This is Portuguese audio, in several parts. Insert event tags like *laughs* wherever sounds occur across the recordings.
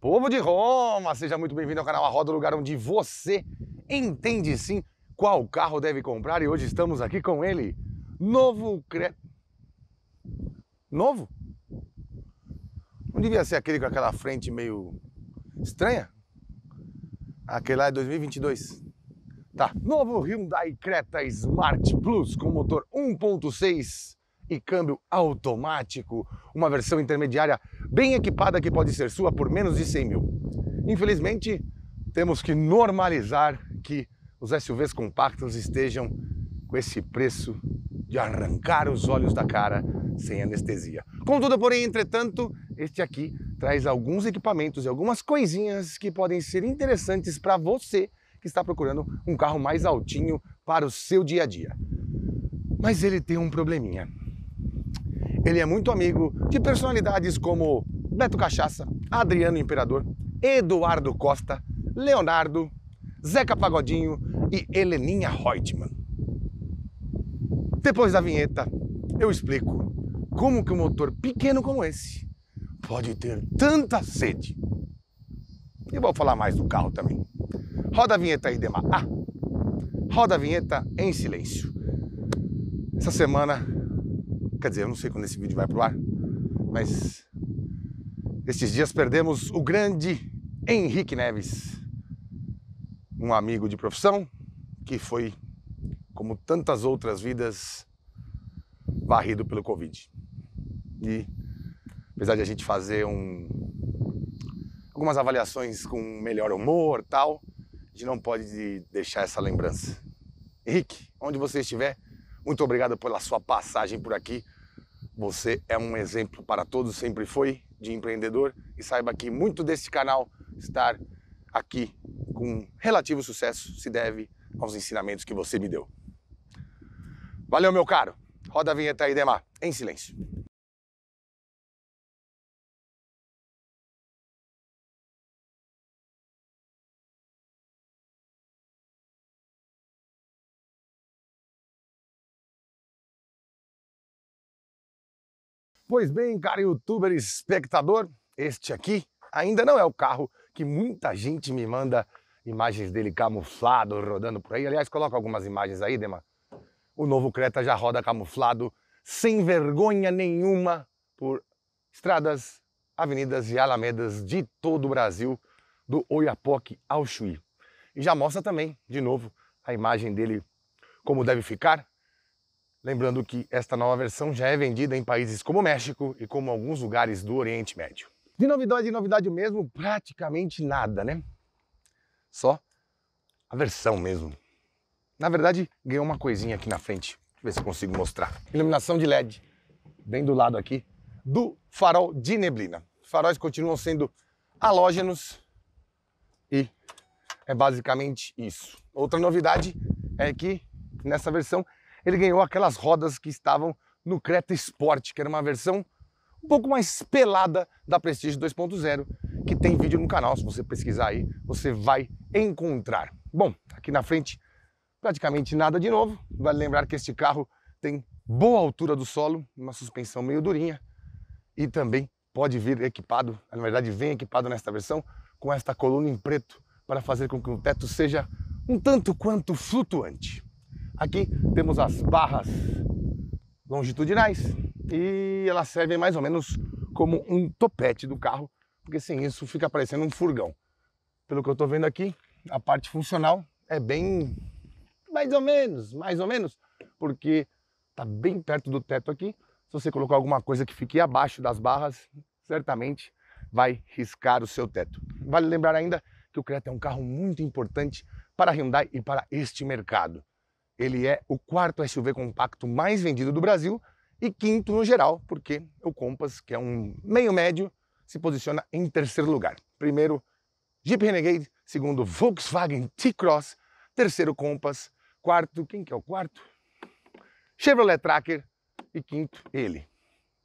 Povo de Roma, seja muito bem-vindo ao canal A Roda, o lugar onde você entende sim qual carro deve comprar. E hoje estamos aqui com ele, novo cre... Novo? Não devia ser aquele com aquela frente meio estranha? Aquele lá é 2022. Tá, novo Hyundai Creta Smart Plus com motor 1.6 e câmbio automático, uma versão intermediária bem equipada que pode ser sua por menos de 100 mil. Infelizmente, temos que normalizar que os SUVs compactos estejam com esse preço de arrancar os olhos da cara sem anestesia. Contudo, porém, entretanto, este aqui traz alguns equipamentos e algumas coisinhas que podem ser interessantes para você que está procurando um carro mais altinho para o seu dia a dia. Mas ele tem um probleminha. Ele é muito amigo de personalidades como Beto Cachaça, Adriano Imperador, Eduardo Costa, Leonardo, Zeca Pagodinho e Heleninha Reutemann. Depois da vinheta, eu explico como que um motor pequeno como esse pode ter tanta sede. E vou falar mais do carro também. Roda a vinheta aí, Demar. Ah, roda a vinheta em silêncio. Essa semana Quer dizer, eu não sei quando esse vídeo vai pro ar, mas estes dias perdemos o grande Henrique Neves, um amigo de profissão que foi, como tantas outras vidas, varrido pelo Covid. E apesar de a gente fazer um, algumas avaliações com melhor humor tal, a gente não pode deixar essa lembrança. Henrique, onde você estiver, muito obrigado pela sua passagem por aqui. Você é um exemplo para todos, sempre foi, de empreendedor. E saiba que muito deste canal estar aqui com relativo sucesso se deve aos ensinamentos que você me deu. Valeu, meu caro. Roda a vinheta aí, Demar, em silêncio. Pois bem, cara youtuber espectador, este aqui ainda não é o carro que muita gente me manda imagens dele camuflado, rodando por aí. Aliás, coloca algumas imagens aí, Dema. O novo Creta já roda camuflado, sem vergonha nenhuma, por estradas, avenidas e alamedas de todo o Brasil, do Oiapoque ao Chuí. E já mostra também, de novo, a imagem dele como deve ficar, Lembrando que esta nova versão já é vendida em países como México e como alguns lugares do Oriente Médio. De novidade novidade mesmo, praticamente nada, né? Só a versão mesmo. Na verdade, ganhou uma coisinha aqui na frente. Deixa eu ver se eu consigo mostrar. Iluminação de LED, bem do lado aqui, do farol de neblina. Faróis continuam sendo halógenos e é basicamente isso. Outra novidade é que nessa versão ele ganhou aquelas rodas que estavam no Creta Sport, que era uma versão um pouco mais pelada da Prestige 2.0, que tem vídeo no canal, se você pesquisar aí, você vai encontrar. Bom, aqui na frente praticamente nada de novo, vale lembrar que este carro tem boa altura do solo, uma suspensão meio durinha e também pode vir equipado, na verdade vem equipado nesta versão, com esta coluna em preto para fazer com que o teto seja um tanto quanto flutuante. Aqui temos as barras longitudinais e elas servem mais ou menos como um topete do carro, porque sem isso fica parecendo um furgão. Pelo que eu estou vendo aqui, a parte funcional é bem mais ou menos, mais ou menos, porque está bem perto do teto aqui. Se você colocar alguma coisa que fique abaixo das barras, certamente vai riscar o seu teto. Vale lembrar ainda que o Creta é um carro muito importante para a Hyundai e para este mercado. Ele é o quarto SUV compacto mais vendido do Brasil e quinto no geral, porque o Compass, que é um meio médio, se posiciona em terceiro lugar. Primeiro, Jeep Renegade, segundo, Volkswagen T-Cross, terceiro, Compass, quarto, quem que é o quarto? Chevrolet Tracker e quinto, ele,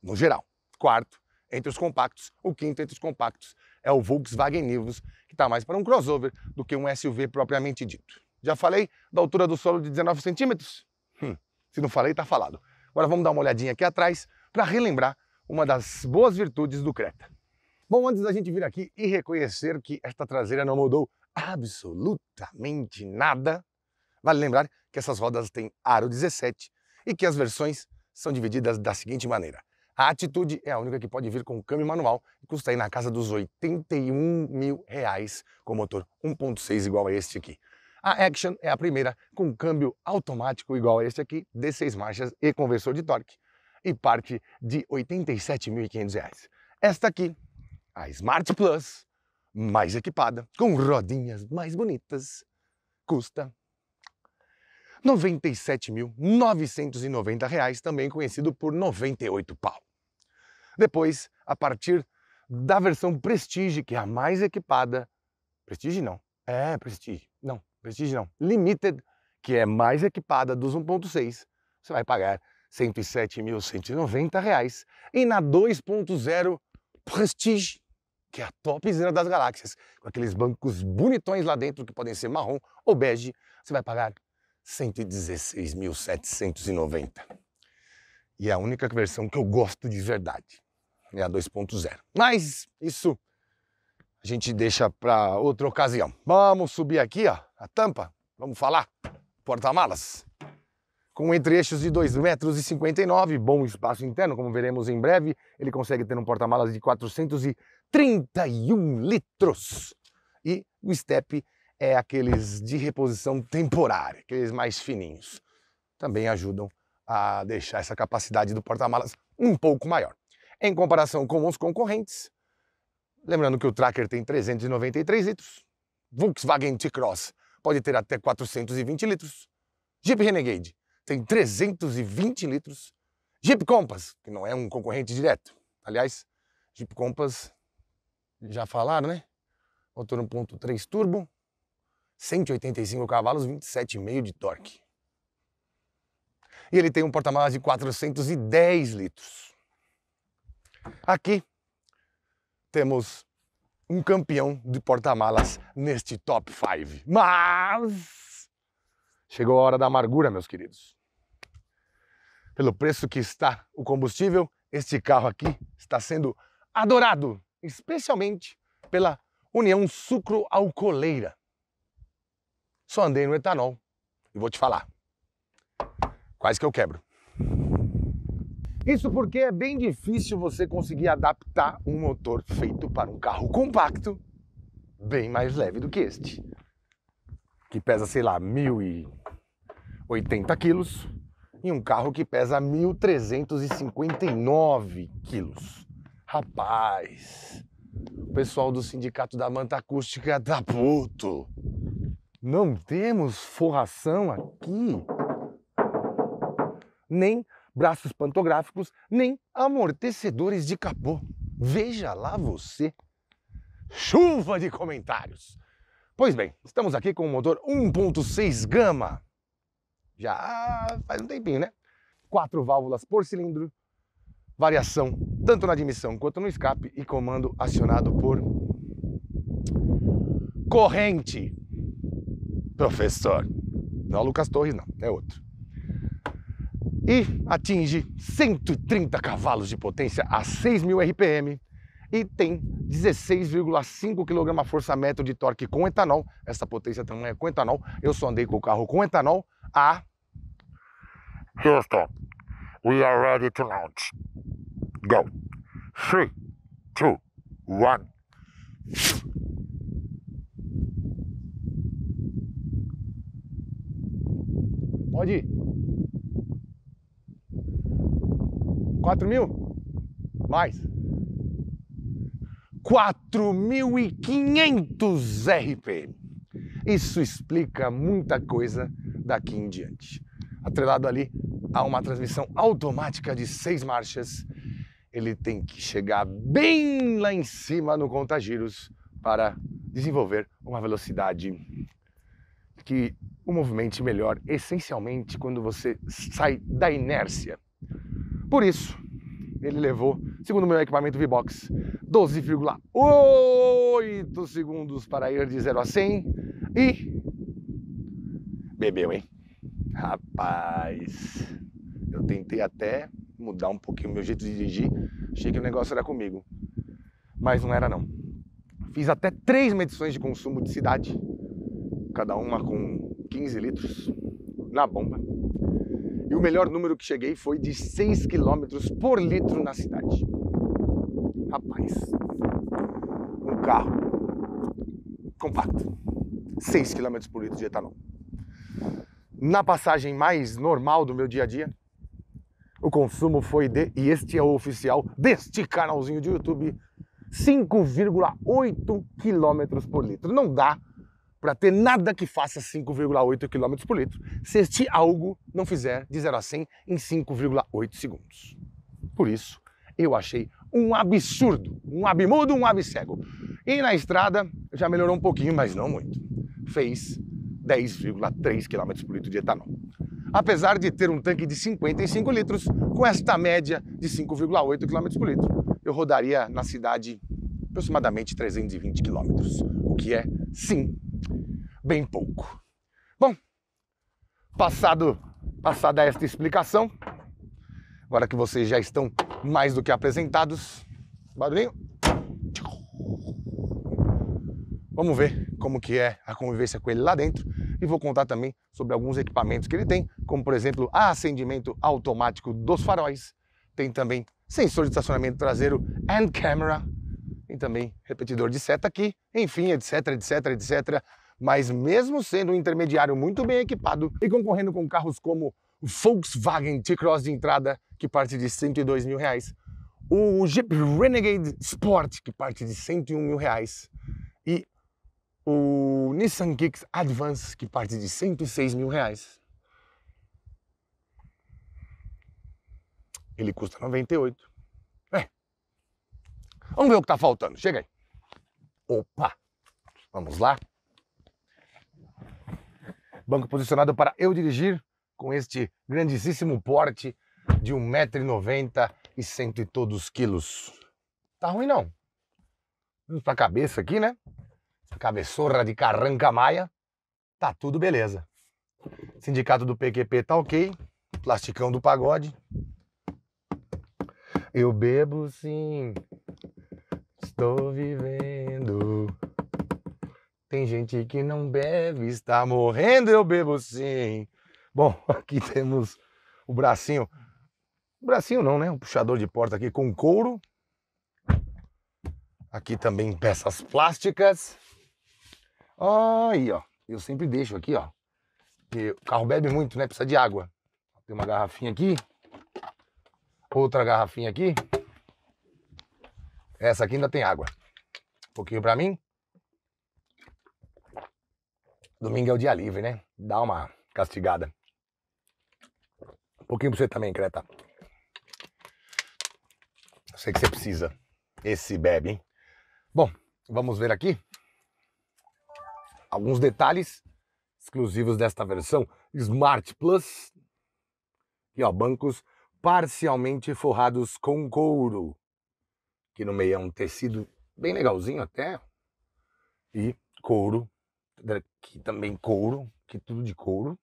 no geral. Quarto, entre os compactos, o quinto entre os compactos é o Volkswagen Nivus, que está mais para um crossover do que um SUV propriamente dito. Já falei da altura do solo de 19 centímetros? Hum, se não falei, está falado. Agora vamos dar uma olhadinha aqui atrás para relembrar uma das boas virtudes do Creta. Bom, antes da gente vir aqui e reconhecer que esta traseira não mudou absolutamente nada, vale lembrar que essas rodas têm aro 17 e que as versões são divididas da seguinte maneira. A Atitude é a única que pode vir com câmbio manual e custa aí na casa dos 81 mil reais com motor 1.6 igual a este aqui. A Action é a primeira com câmbio automático igual a este aqui, D6 marchas e conversor de torque, e parte de R$ 87.500. Esta aqui, a Smart Plus, mais equipada, com rodinhas mais bonitas, custa R$ 97.990, também conhecido por 98 pau. Depois, a partir da versão Prestige, que é a mais equipada, Prestige não, é Prestige, Prestige não, Limited, que é mais equipada dos 1.6, você vai pagar R$ 107.190. E na 2.0 Prestige, que é a topzera das galáxias, com aqueles bancos bonitões lá dentro que podem ser marrom ou bege, você vai pagar R$ 116.790. E é a única versão que eu gosto de verdade, é a 2.0. Mas isso a gente deixa para outra ocasião. Vamos subir aqui, ó a tampa, vamos falar, porta-malas, com entre-eixos de 2,59 metros, bom espaço interno, como veremos em breve, ele consegue ter um porta-malas de 431 litros. E o step é aqueles de reposição temporária, aqueles mais fininhos. Também ajudam a deixar essa capacidade do porta-malas um pouco maior. Em comparação com os concorrentes, lembrando que o Tracker tem 393 litros, Volkswagen T-Cross pode ter até 420 litros. Jeep Renegade tem 320 litros. Jeep Compass, que não é um concorrente direto. Aliás, Jeep Compass, já falaram, né? Motor 1.3 turbo, 185 cavalos, 27,5 de torque. E ele tem um porta-malas de 410 litros. Aqui temos um campeão de porta-malas neste top 5. Mas chegou a hora da amargura, meus queridos. Pelo preço que está o combustível, este carro aqui está sendo adorado, especialmente pela União Sucro Alcooleira. Só andei no etanol e vou te falar. Quase que eu quebro. Isso porque é bem difícil você conseguir adaptar um motor feito para um carro compacto bem mais leve do que este, que pesa, sei lá, 1.080 quilos, e um carro que pesa 1.359 quilos. Rapaz, o pessoal do Sindicato da Manta Acústica tá puto. Não temos forração aqui, nem braços pantográficos, nem amortecedores de capô. Veja lá você. Chuva de comentários. Pois bem, estamos aqui com o motor 1.6 Gama. Já faz um tempinho, né? Quatro válvulas por cilindro, variação tanto na admissão quanto no escape e comando acionado por corrente. Professor. Não é o Lucas Torres, não, é outro e atinge 130 cavalos de potência a 6.000 RPM e tem 16,5 kgfm de torque com etanol. Essa potência também é com etanol. Eu só andei com o carro com etanol a Houston. We are ready to launch. Go. 3 2 1 Pode ir. 4 mil? Mais. 4.500 RPM. Isso explica muita coisa daqui em diante. Atrelado ali a uma transmissão automática de seis marchas, ele tem que chegar bem lá em cima no contagiros para desenvolver uma velocidade que o movimento melhor, essencialmente quando você sai da inércia. Por isso, ele levou, segundo meu equipamento V-Box, 12,8 segundos para ir de 0 a 100 e bebeu, hein? Rapaz, eu tentei até mudar um pouquinho o meu jeito de dirigir, achei que o negócio era comigo, mas não era não. Fiz até três medições de consumo de cidade, cada uma com 15 litros na bomba. E o melhor número que cheguei foi de 6 km por litro na cidade. Rapaz, um carro compacto, 6 km por litro de etanol. Na passagem mais normal do meu dia a dia, o consumo foi de, e este é o oficial deste canalzinho de YouTube, 5,8 km por litro. Não dá para ter nada que faça 5,8 km por litro, se este algo não fizer de 0 a 100 em 5,8 segundos. Por isso, eu achei um absurdo, um abimudo, um abcego. E na estrada já melhorou um pouquinho, mas não muito. Fez 10,3 km por litro de etanol. Apesar de ter um tanque de 55 litros, com esta média de 5,8 km por litro, eu rodaria na cidade aproximadamente 320 km, o que é, sim, bem pouco. Bom, passado passada esta explicação, agora que vocês já estão mais do que apresentados, barulhinho. Vamos ver como que é a convivência com ele lá dentro e vou contar também sobre alguns equipamentos que ele tem, como por exemplo, acendimento automático dos faróis, tem também sensor de estacionamento traseiro and camera, tem também repetidor de seta aqui, enfim, etc, etc, etc mas mesmo sendo um intermediário muito bem equipado e concorrendo com carros como o Volkswagen T-Cross de entrada, que parte de 102 mil reais, o Jeep Renegade Sport, que parte de 101 mil reais, e o Nissan Kicks Advance, que parte de 106 mil reais. Ele custa 98. É. Vamos ver o que está faltando. Chega aí. Opa! Vamos lá? banco posicionado para eu dirigir com este grandíssimo porte de 1,90m e cento e todos quilos. Tá ruim não. Vamos pra cabeça aqui, né? cabeçorra de carranca maia. Tá tudo beleza. Sindicato do PQP tá ok. Plasticão do pagode. Eu bebo sim. Estou vivendo. Tem gente que não bebe, está morrendo, eu bebo sim. Bom, *laughs* aqui temos o bracinho. Bracinho não, né? Um puxador de porta aqui com couro. Aqui também peças plásticas. Aí, ó. Eu sempre deixo aqui, ó. Porque o carro bebe muito, né? Precisa de água. Tem uma garrafinha aqui. Outra garrafinha aqui. Essa aqui ainda tem água. Um pouquinho para mim. Domingo é o dia livre, né? Dá uma castigada. Um pouquinho pra você também, Creta. Sei que você precisa. Esse bebe, hein? Bom, vamos ver aqui alguns detalhes exclusivos desta versão Smart Plus. E ó, bancos parcialmente forrados com couro, que no meio é um tecido bem legalzinho até, e couro que também couro, que tudo de couro.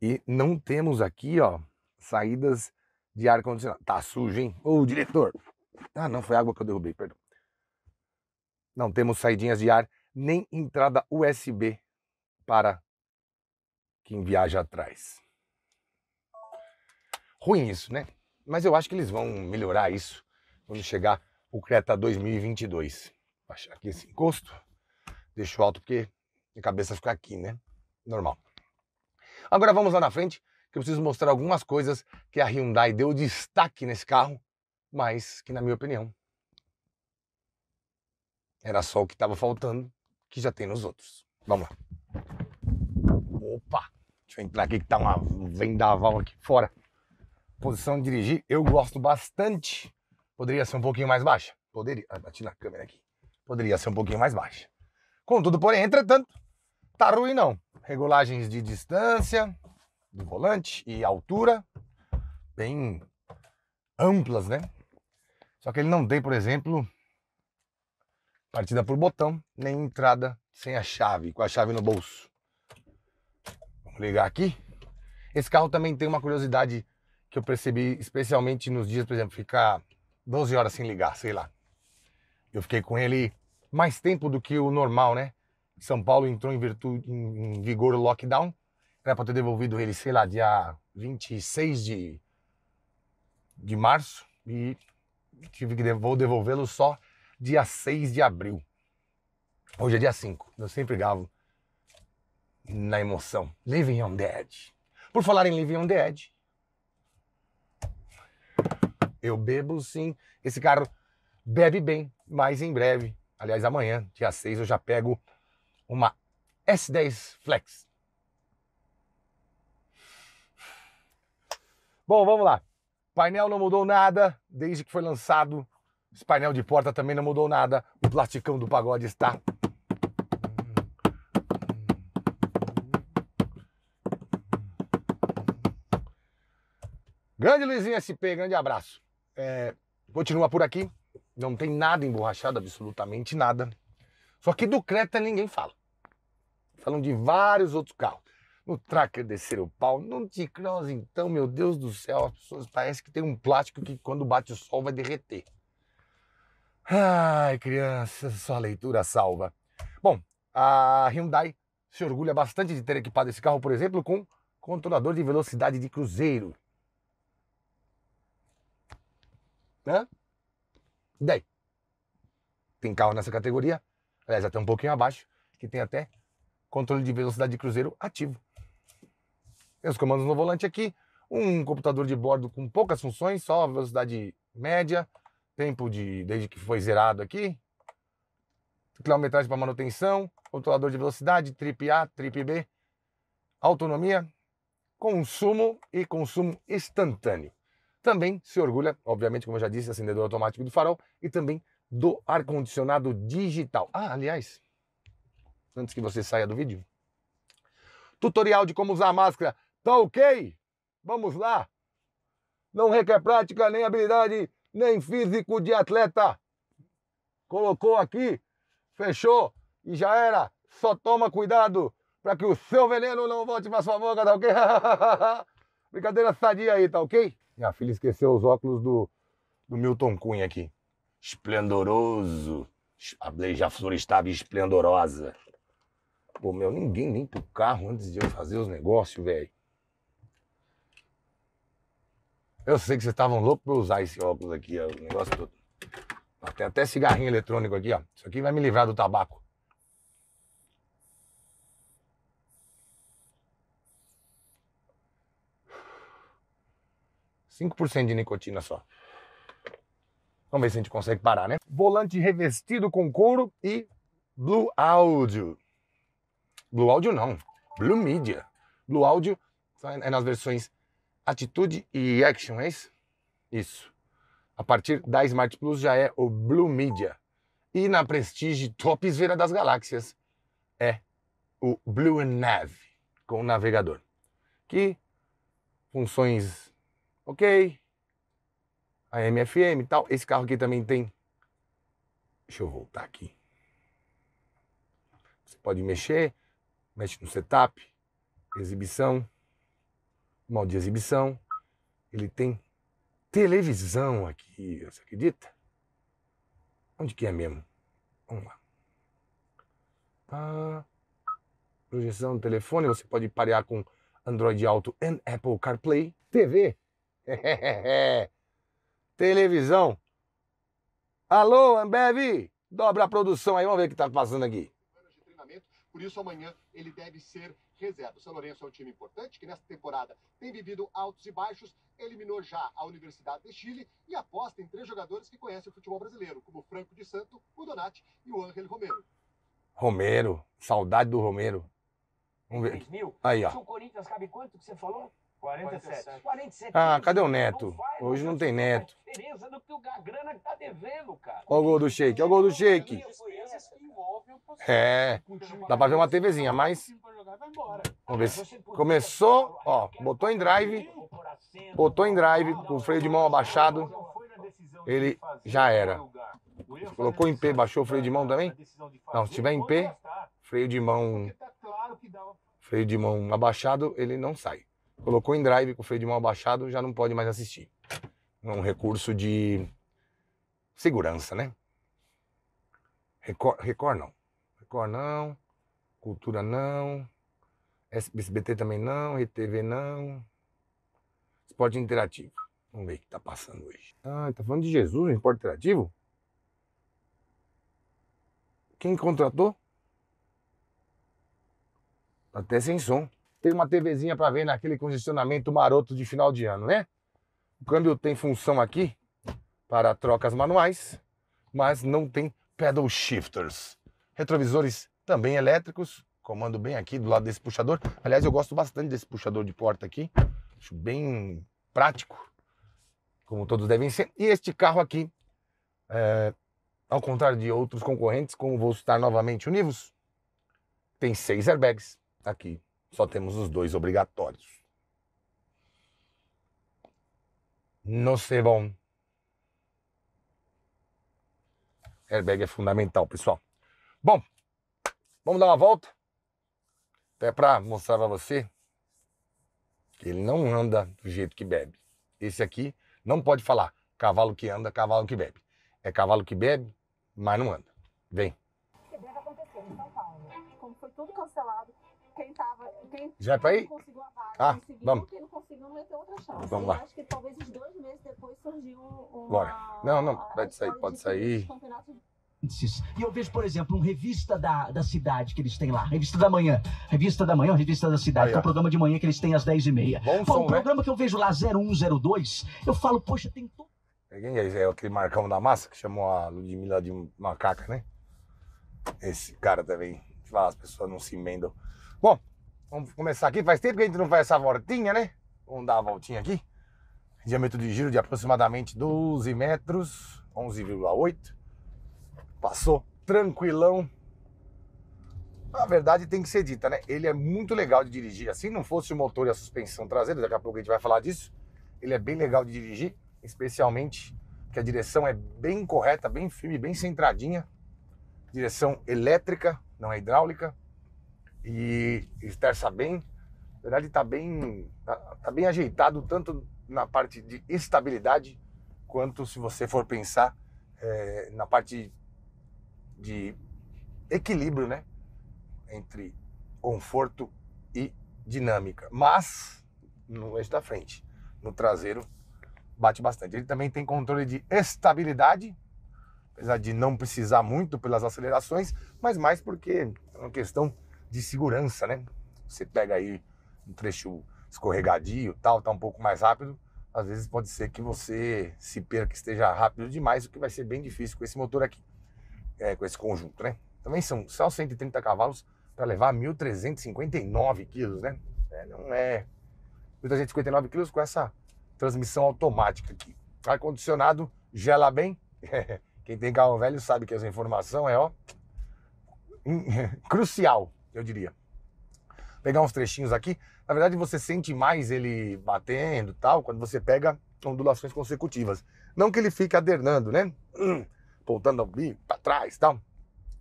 E não temos aqui, ó, saídas de ar condicionado. Tá sujo, hein? Ô, diretor. Ah, não foi água que eu derrubei, perdão. Não temos saidinhas de ar, nem entrada USB para quem viaja atrás. Ruim isso, né? Mas eu acho que eles vão melhorar isso quando chegar o Creta 2022. Baixar aqui esse encosto. Deixo alto porque minha cabeça fica aqui, né? Normal. Agora vamos lá na frente, que eu preciso mostrar algumas coisas que a Hyundai deu destaque nesse carro, mas que na minha opinião era só o que estava faltando, que já tem nos outros. Vamos lá. Opa! Deixa eu entrar aqui que tá uma vendaval aqui fora. Posição de dirigir, eu gosto bastante. Poderia ser um pouquinho mais baixa? Poderia. Ah, bati na câmera aqui. Poderia ser um pouquinho mais baixa. Contudo, porém, entretanto, tá ruim não. Regulagens de distância do volante e altura bem amplas, né? Só que ele não tem, por exemplo, partida por botão, nem entrada sem a chave, com a chave no bolso. Vamos ligar aqui. Esse carro também tem uma curiosidade que eu percebi, especialmente nos dias, por exemplo, ficar 12 horas sem ligar, sei lá. Eu fiquei com ele mais tempo do que o normal, né? São Paulo entrou em, virtude, em vigor o lockdown. Era para ter devolvido ele, sei lá, dia 26 de, de março. E tive que devo, devolvê-lo só dia 6 de abril. Hoje é dia 5. Eu sempre gavo na emoção. Living on the Edge. Por falar em Living on the Edge, eu bebo sim. Esse carro bebe bem, mas em breve Aliás, amanhã, dia 6, eu já pego uma S10 Flex. Bom, vamos lá. painel não mudou nada desde que foi lançado. Esse painel de porta também não mudou nada. O plasticão do pagode está. Grande Luizinho SP, grande abraço. É, continua por aqui. Não tem nada emborrachado, absolutamente nada. Só que do Creta ninguém fala. Falam de vários outros carros. No Tracker desceram o pau. No T-Cross, então, meu Deus do céu, as pessoas parecem que tem um plástico que quando bate o sol vai derreter. Ai, criança, só a leitura salva. Bom, a Hyundai se orgulha bastante de ter equipado esse carro, por exemplo, com controlador de velocidade de cruzeiro. Né? E daí? Tem carro nessa categoria, aliás, até um pouquinho abaixo, que tem até controle de velocidade de cruzeiro ativo. Tem os comandos no volante aqui, um computador de bordo com poucas funções, só velocidade média, tempo de desde que foi zerado aqui, quilometragem para manutenção, controlador de velocidade, trip A, trip B, autonomia, consumo e consumo instantâneo. Também se orgulha, obviamente, como eu já disse, acendedor automático do farol e também do ar-condicionado digital. Ah, aliás, antes que você saia do vídeo, tutorial de como usar a máscara. Tá ok? Vamos lá! Não requer prática, nem habilidade, nem físico de atleta. Colocou aqui, fechou e já era. Só toma cuidado para que o seu veneno não volte para sua boca, tá ok? *laughs* Brincadeira sadia aí, tá ok? Minha filha esqueceu os óculos do, do Milton Cunha aqui. Esplendoroso. A beija-flor estava esplendorosa. Pô, meu, ninguém limpa o carro antes de eu fazer os negócios, velho. Eu sei que vocês estavam loucos pra usar esse óculos aqui, ó, o negócio todo. Tem até cigarrinho eletrônico aqui, ó. Isso aqui vai me livrar do tabaco. 5% de nicotina só. Vamos ver se a gente consegue parar, né? Volante revestido com couro e Blue Audio. Blue Audio não, Blue Media. Blue Audio é nas versões Atitude e Action, é isso? Isso. A partir da Smart Plus já é o Blue Media. E na Prestige Top Esfera das Galáxias é o Blue Nav com navegador. Que funções Ok. A MFM e tal. Esse carro aqui também tem. Deixa eu voltar aqui. Você pode mexer, mexe no setup, exibição, modo de exibição. Ele tem televisão aqui, você acredita? Onde que é mesmo? Vamos lá. Tá. projeção no telefone, você pode parear com Android Auto e Apple CarPlay. TV, *laughs* Televisão. Alô, Ambev! Dobra a produção aí, vamos ver o que está passando aqui. Por isso, amanhã ele deve ser reserva. O São Lourenço é um time importante que nesta temporada tem vivido altos e baixos, eliminou já a Universidade de Chile e aposta em três jogadores que conhecem o futebol brasileiro, como o Franco de Santo, o Donati e o Ángel Romero. Romero, saudade do Romero. Vamos ver. Aí, ó. Se o Corinthians cabe quanto que você falou? 47. 47. Ah, cadê o Neto? Hoje não tem Neto. do que a grana que tá devendo, cara. Olha o gol do Shake, olha o gol do Shake. É, dá pra ver uma TVzinha, tá mas... Vamos ver se... Começou, ó, botou em drive, botou em drive, com o freio de mão abaixado, ele já era. Colocou em P, baixou o freio de mão também? Não, se tiver em P, freio de mão... Tá freio de mão abaixado, ele não sai colocou em drive com o freio de mão abaixado, já não pode mais assistir. É um recurso de segurança, né? Record, Record não. Record não. Cultura não. SBT também não. RTV não. Esporte interativo. Vamos ver o que tá passando hoje. Ah, tá falando de Jesus no esporte interativo? Quem contratou? Tá até sem som tem uma TVzinha para ver naquele congestionamento maroto de final de ano, né? O câmbio tem função aqui para trocas manuais, mas não tem pedal shifters. Retrovisores também elétricos, comando bem aqui do lado desse puxador. Aliás, eu gosto bastante desse puxador de porta aqui, acho bem prático, como todos devem ser. E este carro aqui, é, ao contrário de outros concorrentes, como vou citar novamente o Nivus, tem seis airbags aqui só temos os dois obrigatórios. No bom. Airbag é fundamental, pessoal. Bom, vamos dar uma volta. Até para mostrar para você que ele não anda do jeito que bebe. Esse aqui não pode falar cavalo que anda, cavalo que bebe. É cavalo que bebe, mas não anda. Vem. quem tava. Quem Já é pra ir? ah, conseguiu, vamos. quem não conseguiu não ia ter outra chance. Então vamos lá. acho que talvez uns dois meses depois surgiu uma. Bora. Não, não, pode sair, pode sair. E eu vejo, por exemplo, um revista da, da cidade que eles têm lá. Revista da manhã. Revista da manhã, uma revista da cidade, Aí, que é o programa de manhã que eles têm às 10h30. Bom Pô, som, O né? programa que eu vejo lá 0102, eu falo, poxa, tem todo. é, aquele Marcão da Massa que chamou a Ludmilla de macaca, né? Esse cara também. Lá as pessoas não se emendam. Bom, vamos começar aqui. Faz tempo que a gente não faz essa voltinha, né? Vamos dar a voltinha aqui. Diâmetro de giro de aproximadamente 12 metros, 11,8. Passou tranquilão. A verdade tem que ser dita, né? Ele é muito legal de dirigir. Assim não fosse o motor e a suspensão traseira, daqui a pouco a gente vai falar disso. Ele é bem legal de dirigir, especialmente que a direção é bem correta, bem firme, bem centradinha. Direção elétrica, não é hidráulica e estar sabendo, na verdade está bem, tá, tá bem ajeitado tanto na parte de estabilidade quanto se você for pensar é, na parte de equilíbrio, né, entre conforto e dinâmica. Mas no eixo da frente, no traseiro bate bastante. Ele também tem controle de estabilidade, apesar de não precisar muito pelas acelerações, mas mais porque é uma questão de segurança, né? Você pega aí um trecho escorregadio, tal, tá um pouco mais rápido, às vezes pode ser que você se perca, esteja rápido demais, o que vai ser bem difícil com esse motor aqui, é, com esse conjunto, né? Também são só 130 cavalos para levar 1.359 quilos, né? É, não é 1.359 quilos com essa transmissão automática aqui. Ar-condicionado gela bem. *laughs* Quem tem carro velho sabe que essa informação é ó, *laughs* crucial eu diria. Vou pegar uns trechinhos aqui. Na verdade, você sente mais ele batendo tal, quando você pega ondulações consecutivas. Não que ele fique adernando, né? *clears throat* voltando ao bico, para trás tal.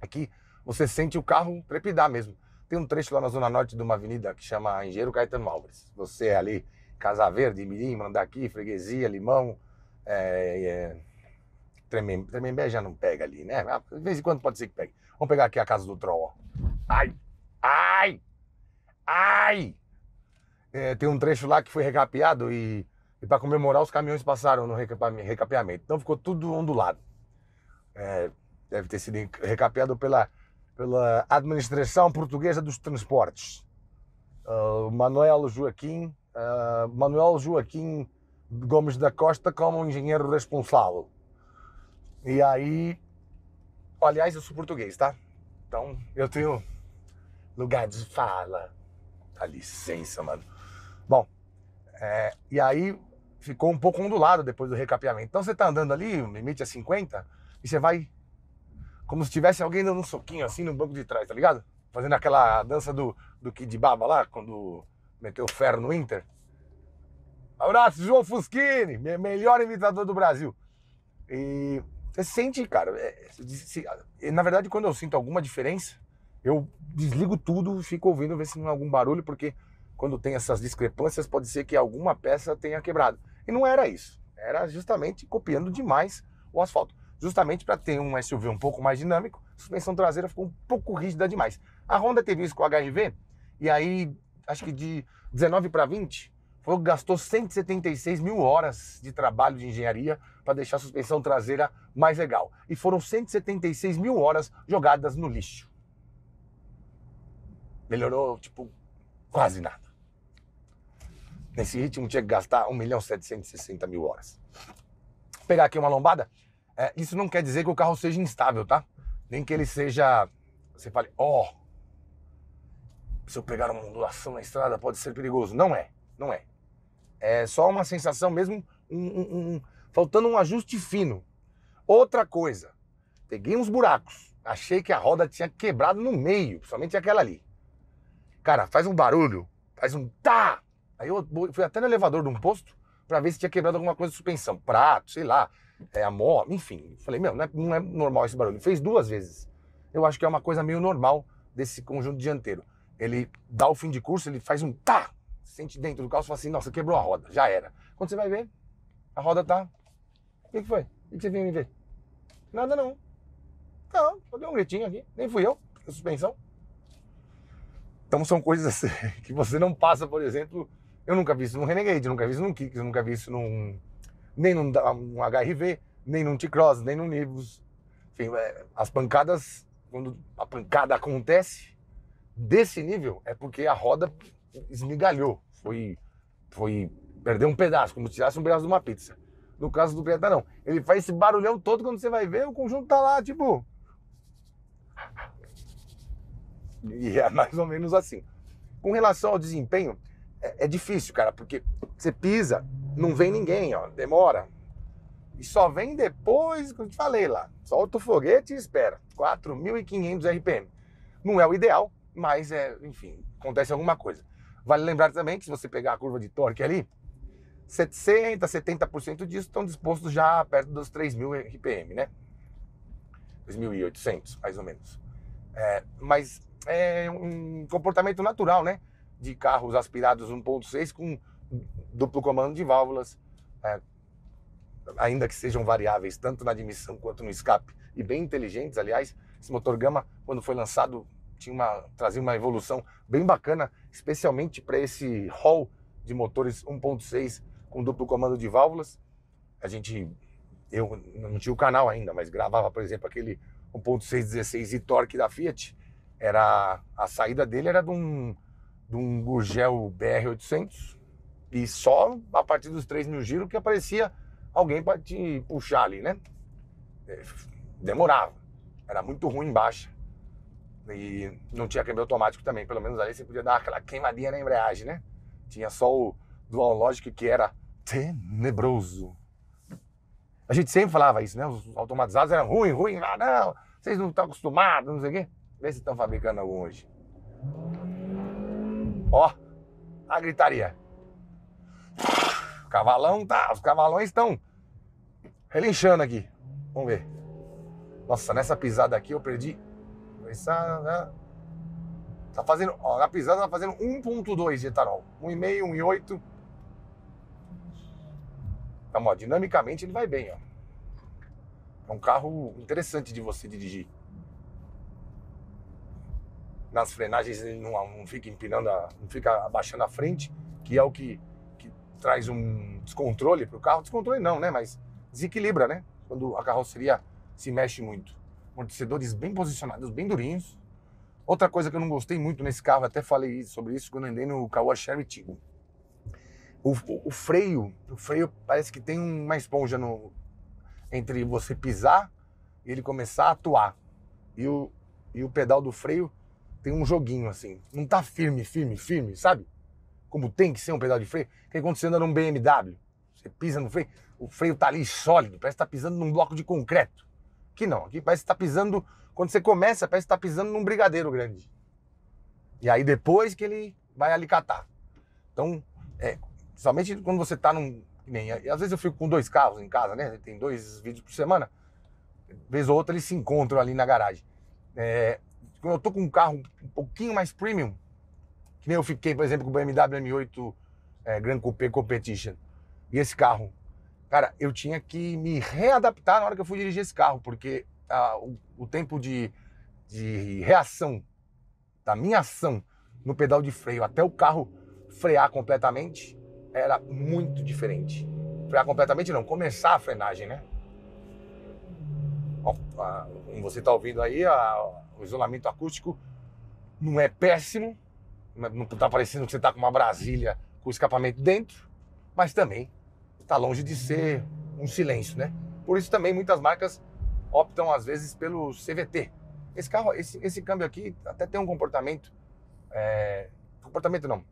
Aqui você sente o carro trepidar mesmo. Tem um trecho lá na zona norte de uma avenida que chama Engenheiro Caetano Alves. Você é ali, Casa Verde, Mirim, Mandaqui, Freguesia, Limão, é, é... Tremembé, já não pega ali, né? Ah, de vez em quando pode ser que pegue. Vamos pegar aqui a casa do Troll, ó. Ai! Ai! Ai! É, tem um trecho lá que foi recapeado e, e para comemorar os caminhões passaram no recapeamento. Então ficou tudo ondulado. É, deve ter sido recapeado pela, pela Administração Portuguesa dos Transportes. Uh, Manuel Joaquim, uh, Manuel Joaquim Gomes da Costa como engenheiro responsável. E aí, aliás, eu sou português, tá? Então eu tenho lugar de fala. Dá licença, mano. Bom, é, e aí ficou um pouco ondulado depois do recapeamento. Então você tá andando ali, o limite é 50, e você vai como se tivesse alguém dando um soquinho assim no banco de trás, tá ligado? Fazendo aquela dança do, do Kid Baba lá, quando meteu ferro no Inter. Abraço, João Fusquini, melhor imitador do Brasil. E você sente, cara, é, se, se, na verdade, quando eu sinto alguma diferença, eu desligo tudo, fico ouvindo, ver se não é algum barulho, porque quando tem essas discrepâncias, pode ser que alguma peça tenha quebrado. E não era isso. Era justamente copiando demais o asfalto. Justamente para ter um SUV um pouco mais dinâmico, a suspensão traseira ficou um pouco rígida demais. A Honda teve isso com o HRV, e aí, acho que de 19 para 20, foi gastou 176 mil horas de trabalho de engenharia para deixar a suspensão traseira mais legal. E foram 176 mil horas jogadas no lixo melhorou, tipo, quase nada. Nesse ritmo tinha que gastar 1 milhão 760 mil horas. Vou pegar aqui uma lombada, é, isso não quer dizer que o carro seja instável, tá? Nem que ele seja. Você fale, ó, oh, se eu pegar uma ondulação na estrada pode ser perigoso. Não é, não é. É só uma sensação mesmo, um, um, um, faltando um ajuste fino. Outra coisa, peguei uns buracos, achei que a roda tinha quebrado no meio, principalmente aquela ali. Cara, faz um barulho, faz um tá. Aí eu fui até no elevador de um posto para ver se tinha quebrado alguma coisa de suspensão, prato, sei lá, é, a mó, enfim. Falei, meu, não é, não é normal esse barulho. fez duas vezes. Eu acho que é uma coisa meio normal desse conjunto dianteiro. Ele dá o fim de curso, ele faz um tá, sente dentro do carro e fala assim, nossa, quebrou a roda, já era. Quando você vai ver, a roda tá. O que, foi? O que você veio me ver? Nada não. Não, eu dei um gritinho aqui, nem fui eu, suspensão. Então são coisas assim, *laughs* que você não passa, por exemplo, eu nunca vi isso num Renegade, nunca vi isso num Kicks, nunca vi isso num nem num, HRV, nem num T-Cross, nem num Nibus. Enfim, é, as pancadas, quando a pancada acontece desse nível, é porque a roda esmigalhou, foi, foi perdeu um pedaço, como se tirasse um pedaço de uma pizza. No caso do Preta, não. Ele faz esse barulhão todo, quando você vai ver, o conjunto tá lá, tipo, *laughs* E é mais ou menos assim. Com relação ao desempenho, é, é difícil, cara, porque você pisa, não vem ninguém, ó, demora. E só vem depois como eu te falei lá. Solta o foguete e espera. 4.500 RPM. Não é o ideal, mas é, enfim, acontece alguma coisa. Vale lembrar também que se você pegar a curva de torque ali, 60, 70% disso estão dispostos já perto dos 3.000 RPM, né? 2.800, mais ou menos. É, mas é, um comportamento natural, né? De carros aspirados 1.6 com duplo comando de válvulas, é, ainda que sejam variáveis tanto na admissão quanto no escape, e bem inteligentes, aliás. Esse motor Gama, quando foi lançado, tinha uma, trazia uma evolução bem bacana, especialmente para esse hall de motores 1.6 com duplo comando de válvulas. A gente, eu não tinha o canal ainda, mas gravava, por exemplo, aquele 1.616 e torque da Fiat, era, a saída dele era de um, de um Gurgel BR-800 e só a partir dos 3 mil giros que aparecia alguém para te puxar ali, né? É, demorava. Era muito ruim em baixa. E não tinha câmbio automático também. Pelo menos ali você podia dar aquela queimadinha na embreagem, né? Tinha só o Dual Logic que era tenebroso. A gente sempre falava isso, né? Os automatizados eram ruim, ruim. Ah, não, vocês não estão acostumados, não sei o quê. Vê se estão fabricando algum hoje. Ó, a gritaria. Cavalão tá, os cavalões estão relinchando aqui. Vamos ver. Nossa, nessa pisada aqui eu perdi. Né? Tá fazendo, ó, na pisada tá fazendo 1.2 de etanol. 1,5, 1,8. Então, ó, dinamicamente ele vai bem, ó. É um carro interessante de você dirigir nas frenagens ele não, não fica empinando, a, não fica abaixando a frente, que é o que, que traz um descontrole para o carro. Descontrole não, né? Mas desequilibra, né? Quando a carroceria se mexe muito. Amortecedores bem posicionados, bem durinhos. Outra coisa que eu não gostei muito nesse carro, até falei sobre isso quando andei no Caoa Sherry Tigo. O, o, o, freio, o freio parece que tem uma esponja no entre você pisar e ele começar a atuar. E o, e o pedal do freio tem um joguinho assim. Não tá firme, firme, firme, sabe? Como tem que ser um pedal de freio. Porque quando você anda num BMW, você pisa no freio, o freio tá ali sólido, parece que tá pisando num bloco de concreto. Aqui não, aqui parece que tá pisando. Quando você começa, parece que tá pisando num brigadeiro grande. E aí depois que ele vai alicatar. Então, é, somente quando você tá num. Nem, às vezes eu fico com dois carros em casa, né? Tem dois vídeos por semana. Vez ou outra eles se encontram ali na garagem. É, quando eu tô com um carro um pouquinho mais premium, que nem eu fiquei, por exemplo, com o BMW M8 é, Grand Coupé Competition, e esse carro, cara, eu tinha que me readaptar na hora que eu fui dirigir esse carro, porque ah, o, o, tempo de, de reação, da minha ação no pedal de freio até o carro frear completamente, era muito diferente. Frear completamente não, começar a frenagem, né? como você está ouvindo aí, a, o isolamento acústico não é péssimo, não está parecendo que você está com uma Brasília com escapamento dentro, mas também está longe de ser um silêncio, né? Por isso também muitas marcas optam às vezes pelo CVT. Esse carro, esse, esse câmbio aqui até tem um comportamento, é, comportamento não,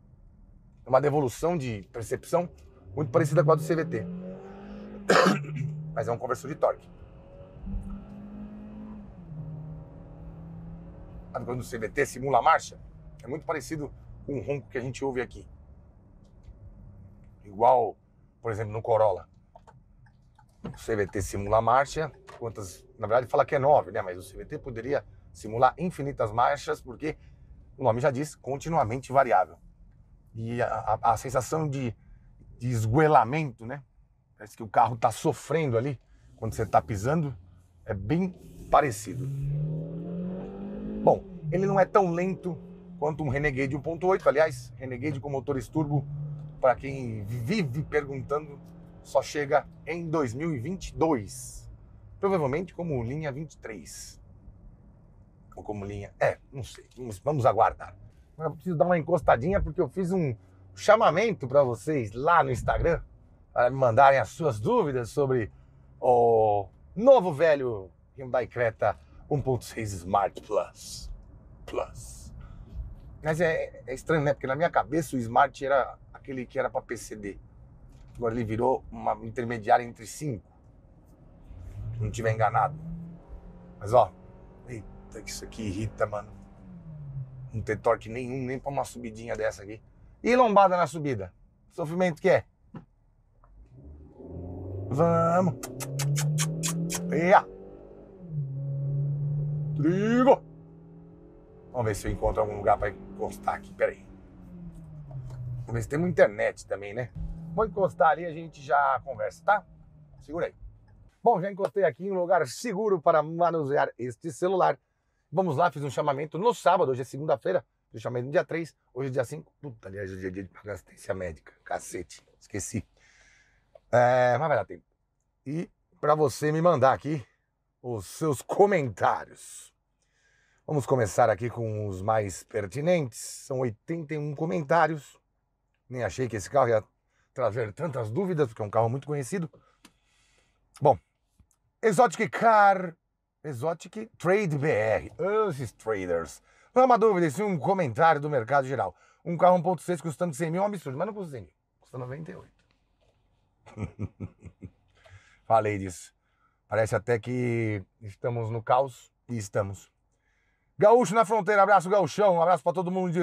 é uma devolução de percepção muito parecida com a do CVT, *coughs* mas é um conversor de torque. Sabe quando o CVT simula a marcha? É muito parecido com o ronco que a gente ouve aqui. Igual, por exemplo, no Corolla. O CVT simula a marcha, quantas, na verdade fala que é nove, né? Mas o CVT poderia simular infinitas marchas, porque o nome já diz, continuamente variável. E a, a, a sensação de, de esguelamento, né? Parece que o carro está sofrendo ali quando você está pisando, é bem parecido. Ele não é tão lento quanto um Renegade 1.8, aliás, Renegade com motores turbo, para quem vive perguntando, só chega em 2022. Provavelmente como linha 23. Ou como linha. É, não sei. Vamos, vamos aguardar. Mas eu preciso dar uma encostadinha porque eu fiz um chamamento para vocês lá no Instagram para me mandarem as suas dúvidas sobre o novo velho Hyundai Creta 1.6 Smart Plus. Plus. Mas é, é estranho, né? Porque na minha cabeça o Smart era aquele que era para PCD. Agora ele virou uma intermediária entre cinco. Não tiver enganado. Mas ó, eita, que isso aqui irrita, mano. Não ter torque nenhum, nem pra uma subidinha dessa aqui. E lombada na subida? Sofrimento que é? Vamos! Ia. Trigo! Vamos ver se eu encontro algum lugar para encostar aqui. Peraí. Vamos ver se tem internet também, né? Vou encostar ali e a gente já conversa, tá? Segura aí. Bom, já encostei aqui em um lugar seguro para manusear este celular. Vamos lá, fiz um chamamento no sábado, hoje é segunda-feira. Fiz um chamamento no dia 3, hoje é dia 5. Puta, aliás, hoje é dia de pagar assistência médica. Cacete, esqueci. É, mas vai dar tempo. E para você me mandar aqui os seus comentários. Vamos começar aqui com os mais pertinentes. São 81 comentários. Nem achei que esse carro ia trazer tantas dúvidas, porque é um carro muito conhecido. Bom, Exotic Car, Exotic Trade BR, esses traders. Não é uma dúvida, isso é um comentário do mercado geral. Um carro 1.6 custando 100 mil é um absurdo, mas não custa 100 mil, custa 98. *laughs* Falei disso. Parece até que estamos no caos e estamos. Gaúcho na fronteira, abraço Gauchão, um abraço para todo mundo de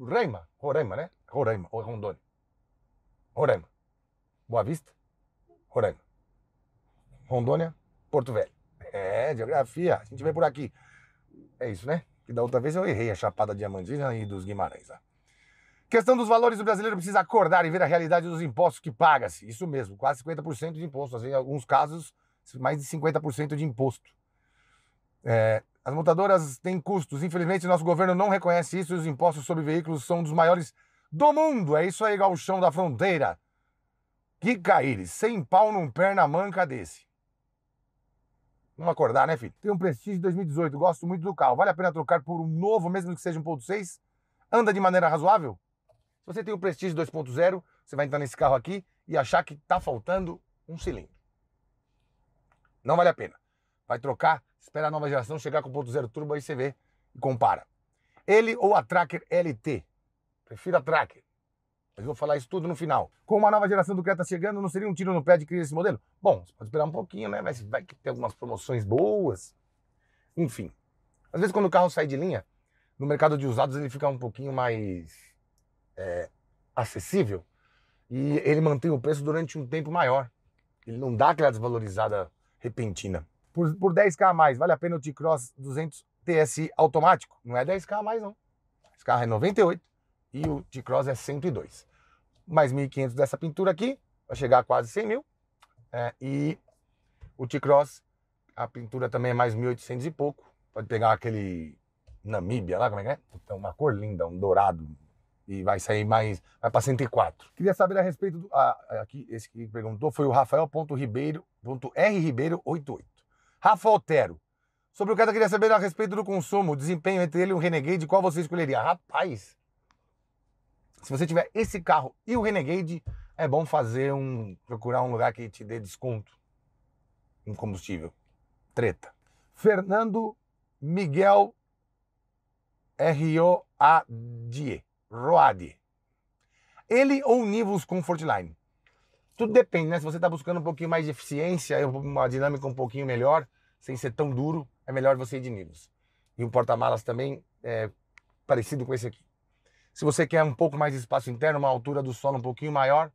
Roraima, Roraima, né? Roraima, ou é Rondônia. Roraima. Boa Vista, Roraima. Rondônia, Porto Velho. É, geografia, a gente vem por aqui. É isso, né? Que da outra vez eu errei a Chapada Diamantina e dos Guimarães lá. Questão dos valores, o brasileiro precisa acordar e ver a realidade dos impostos que paga-se. Isso mesmo, quase 50% de imposto. em assim, alguns casos, mais de 50% de imposto. É, as montadoras têm custos. Infelizmente, nosso governo não reconhece isso e os impostos sobre veículos são um dos maiores do mundo. É isso aí, galchão da fronteira. Que Caíres, sem pau num perna manca desse. Vamos acordar, né, filho? Tem um Prestige 2018, gosto muito do carro. Vale a pena trocar por um novo, mesmo que seja 1.6? Anda de maneira razoável? Se você tem um Prestige 2.0, você vai entrar nesse carro aqui e achar que está faltando um cilindro. Não vale a pena. Vai trocar Espera a nova geração chegar com 1.0 turbo, aí você vê e compara. Ele ou a Tracker LT? Prefiro a Tracker. Mas vou falar isso tudo no final. Com uma nova geração do Creta chegando, não seria um tiro no pé de criar esse modelo? Bom, você pode esperar um pouquinho, né? Mas vai que tem algumas promoções boas. Enfim. Às vezes quando o carro sai de linha, no mercado de usados ele fica um pouquinho mais é, acessível e ele mantém o preço durante um tempo maior. Ele não dá aquela desvalorizada repentina por, por 10k a mais, vale a pena o T-Cross 200 TSI automático? Não é 10k a mais, não. Esse carro é 98 e o T-Cross é 102. Mais 1.500 dessa pintura aqui, vai chegar a quase 100 mil. É, e o T-Cross, a pintura também é mais 1.800 e pouco. Pode pegar aquele Namíbia lá, como é que é? Então, uma cor linda, um dourado. E vai sair mais, vai para 104. Queria saber a respeito do. a ah, aqui, esse que perguntou foi o Rafael.ribeiro.rribeiro88. Rafa Otero. Sobre o cara, queria saber a respeito do consumo, o desempenho entre ele e o Renegade, qual você escolheria? Rapaz, se você tiver esse carro e o Renegade, é bom fazer um. procurar um lugar que te dê desconto em combustível. Treta. Fernando Miguel R.O.A.D. Roade. Ele ou Nivus Comfortline? Tudo depende, né? Se você está buscando um pouquinho mais de eficiência, uma dinâmica um pouquinho melhor, sem ser tão duro, é melhor você ir de Nivus. E o porta-malas também é parecido com esse aqui. Se você quer um pouco mais de espaço interno, uma altura do solo um pouquinho maior,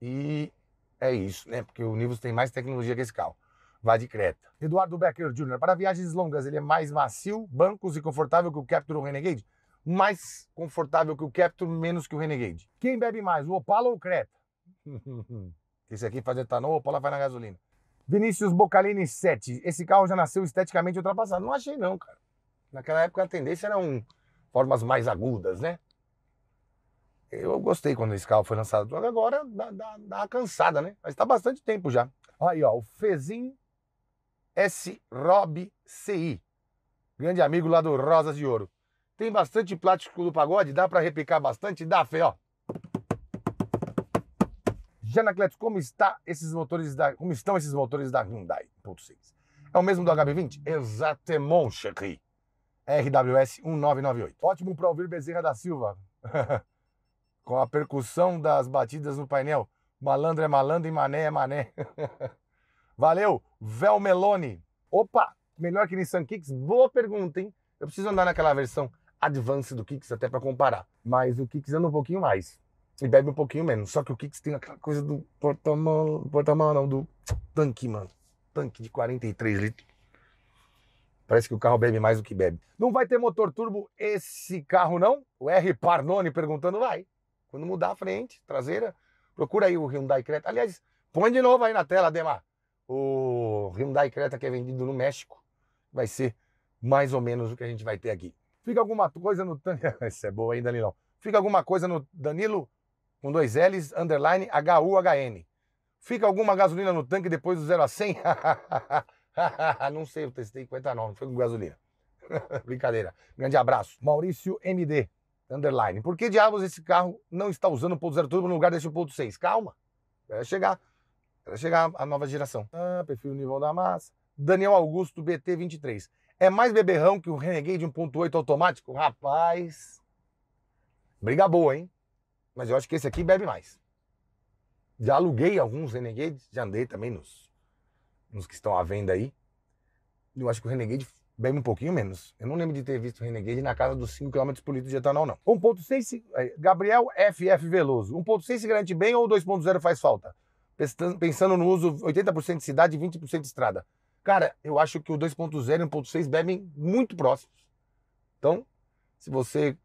e é isso, né? Porque o Nivus tem mais tecnologia que esse carro. Vá de Creta. Eduardo Becker Jr. Para viagens longas, ele é mais macio, bancos e confortável que o Captur ou o Renegade? Mais confortável que o Captur, menos que o Renegade. Quem bebe mais, o Opala ou o Creta? *laughs* Esse aqui faz etanol, Paula vai na gasolina. Vinícius Bocalini 7. Esse carro já nasceu esteticamente ultrapassado. Não achei não, cara. Naquela época a tendência eram um, formas mais agudas, né? Eu gostei quando esse carro foi lançado. Agora dá, dá, dá uma cansada, né? Mas tá bastante tempo já. Aí, ó, o Fezin S. Rob CI. Grande amigo lá do Rosas de Ouro. Tem bastante plástico do pagode, dá para replicar bastante? Dá, Fê, ó. Janacleto, como, está esses motores da, como estão esses motores da Hyundai? Ponto 6. É o mesmo do HB20? Exatamente, Chakri. RWS 1998. Ótimo para ouvir Bezerra da Silva. *laughs* Com a percussão das batidas no painel. Malandro é malandro e mané é mané. *laughs* Valeu, Velmelone. Opa, melhor que Nissan Kicks? Boa pergunta, hein? Eu preciso andar naquela versão Advance do Kicks até para comparar. Mas o Kicks anda um pouquinho mais e bebe um pouquinho menos. Só que o Kicks tem aquela coisa do porta-mal, porta-mal não, do tanque, mano. Tanque de 43 litros. Parece que o carro bebe mais do que bebe. Não vai ter motor turbo esse carro, não? O R Parnone perguntando, vai. Quando mudar a frente, traseira, procura aí o Hyundai Creta. Aliás, põe de novo aí na tela, Demar. O Hyundai Creta que é vendido no México. Vai ser mais ou menos o que a gente vai ter aqui. Fica alguma coisa no tanque. *laughs* Isso é boa ainda, Danilão. Fica alguma coisa no Danilo com dois L's, underline H-U-H-N. Fica alguma gasolina no tanque depois do 0 a 100? *laughs* não sei, eu testei 50 não, não foi com gasolina. *laughs* Brincadeira. Grande abraço. Maurício MD, underline. Por que diabos esse carro não está usando o 1.0 turbo no lugar desse seis Calma, vai chegar. Vai chegar a nova geração. Ah, perfil o nível da massa. Daniel Augusto, BT23. É mais beberrão que o Renegade 1.8 automático? Rapaz, briga boa, hein? Mas eu acho que esse aqui bebe mais. Já aluguei alguns Renegades, já andei também nos, nos que estão à venda aí. Eu acho que o Renegade bebe um pouquinho menos. Eu não lembro de ter visto o Renegade na casa dos 5 km por litro de etanol, não. 1.6, eh, Gabriel FF Veloso. 1.6 se garante bem ou 2.0 faz falta? Pensando no uso 80% de cidade e 20% de estrada. Cara, eu acho que o 2.0 e o 1.6 bebem muito próximos. Então, se você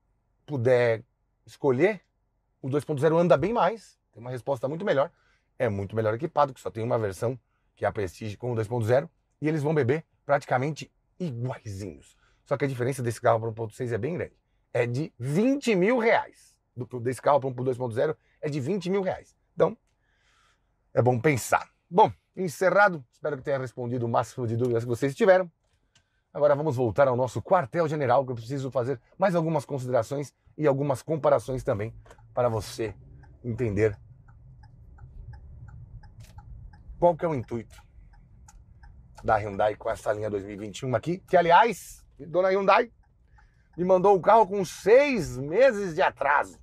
puder escolher, o 2.0 anda bem mais, tem uma resposta muito melhor, é muito melhor equipado, que só tem uma versão, que é a Prestige com o 2.0, e eles vão beber praticamente iguaizinhos. Só que a diferença desse carro para o 1.6 é bem grande. É de 20 mil reais. Do, desse carro para o 2.0 é de 20 mil reais. Então, é bom pensar. Bom, encerrado. Espero que tenha respondido o máximo de dúvidas que vocês tiveram. Agora vamos voltar ao nosso quartel-general, que eu preciso fazer mais algumas considerações e algumas comparações também para você entender qual que é o intuito da Hyundai com essa linha 2021 aqui, que aliás, dona Hyundai me mandou o um carro com seis meses de atraso.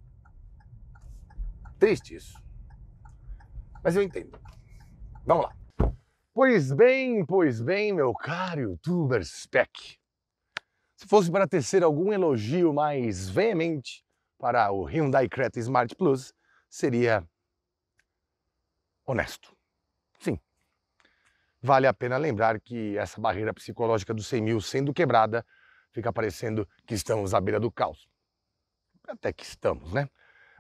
Triste isso. Mas eu entendo. Vamos lá. Pois bem, pois bem, meu caro youtuber Spec. Se fosse para tecer algum elogio mais veemente para o Hyundai Creta Smart Plus seria honesto. Sim. Vale a pena lembrar que essa barreira psicológica dos 100 mil sendo quebrada, fica parecendo que estamos à beira do caos. Até que estamos, né?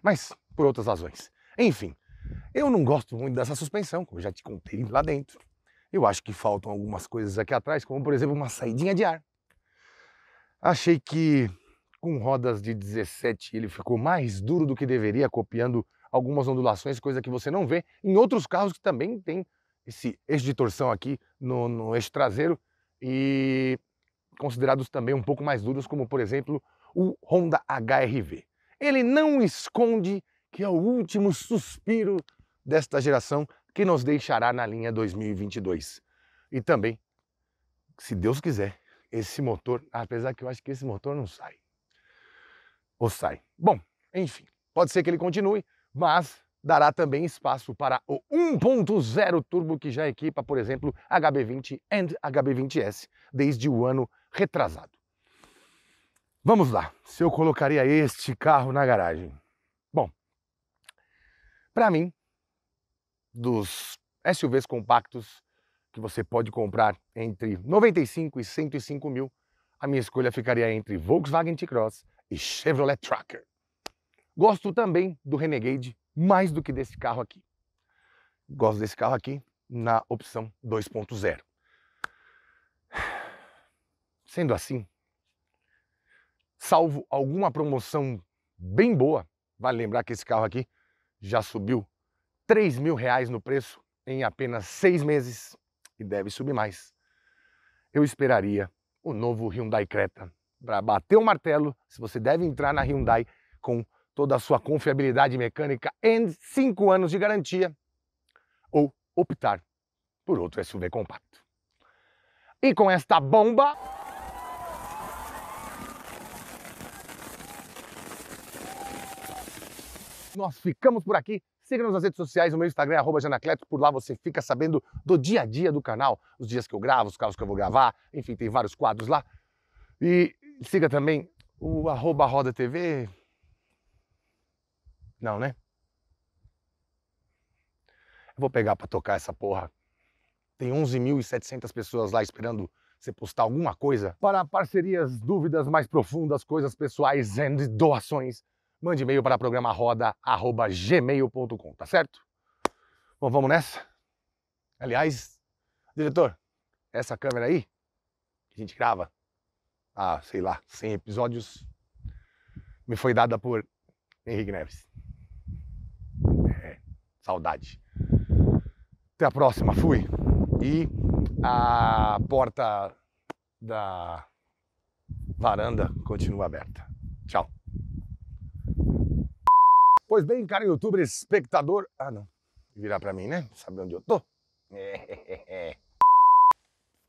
Mas por outras razões. Enfim, eu não gosto muito dessa suspensão, como já te contei lá dentro. Eu acho que faltam algumas coisas aqui atrás, como por exemplo uma saidinha de ar. Achei que com rodas de 17, ele ficou mais duro do que deveria, copiando algumas ondulações, coisa que você não vê em outros carros que também tem esse eixo de torção aqui no, no eixo traseiro e considerados também um pouco mais duros, como por exemplo o Honda HRV. Ele não esconde que é o último suspiro desta geração que nos deixará na linha 2022. E também, se Deus quiser, esse motor, apesar que eu acho que esse motor não sai ou sai. Bom, enfim, pode ser que ele continue, mas dará também espaço para o 1.0 turbo que já equipa, por exemplo, HB20 and HB20S desde o ano retrasado. Vamos lá, se eu colocaria este carro na garagem. Bom, para mim, dos SUVs compactos que você pode comprar entre 95 e 105 mil, a minha escolha ficaria entre Volkswagen T-Cross e Chevrolet Tracker. Gosto também do Renegade mais do que desse carro aqui. Gosto desse carro aqui na opção 2.0. Sendo assim, salvo alguma promoção bem boa, vale lembrar que esse carro aqui já subiu 3 mil reais no preço em apenas seis meses e deve subir mais. Eu esperaria o novo Hyundai Creta para bater o martelo se você deve entrar na Hyundai com toda a sua confiabilidade mecânica e 5 anos de garantia ou optar por outro SUV compacto. E com esta bomba. Nós ficamos por aqui. Siga-nos nas redes sociais, no meu Instagram, é arroba Janacleto. Por lá você fica sabendo do dia a dia do canal, os dias que eu gravo, os carros que eu vou gravar, enfim, tem vários quadros lá. E Siga também o arroba Roda TV. Não, né? Eu vou pegar para tocar essa porra. Tem 11.700 pessoas lá esperando você postar alguma coisa. Para parcerias, dúvidas mais profundas, coisas pessoais e doações, mande e-mail para programaroda.gmail.com, tá certo? Bom, vamos nessa? Aliás, diretor, essa câmera aí que a gente grava há, ah, sei lá, 100 episódios, me foi dada por Henrique Neves. É, saudade. Até a próxima, fui. E a porta da varanda continua aberta. Tchau. Pois bem, cara youtuber, espectador. Ah, não. Virar pra mim, né? Saber onde eu tô? É, *laughs* é, é.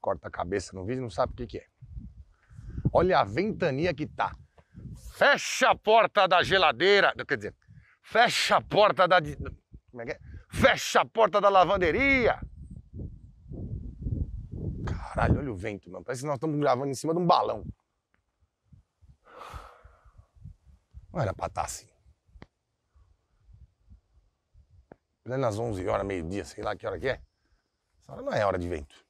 Corta a cabeça no vídeo, e não sabe o que, que é. Olha a ventania que tá. Fecha a porta da geladeira. Quer dizer, fecha a porta da. Como é que é? Fecha a porta da lavanderia. Caralho, olha o vento, mano. Parece que nós estamos gravando em cima de um balão. Não era pra estar tá assim. Plenas é 11 horas, meio-dia, sei lá que hora que é. Essa hora não é hora de vento.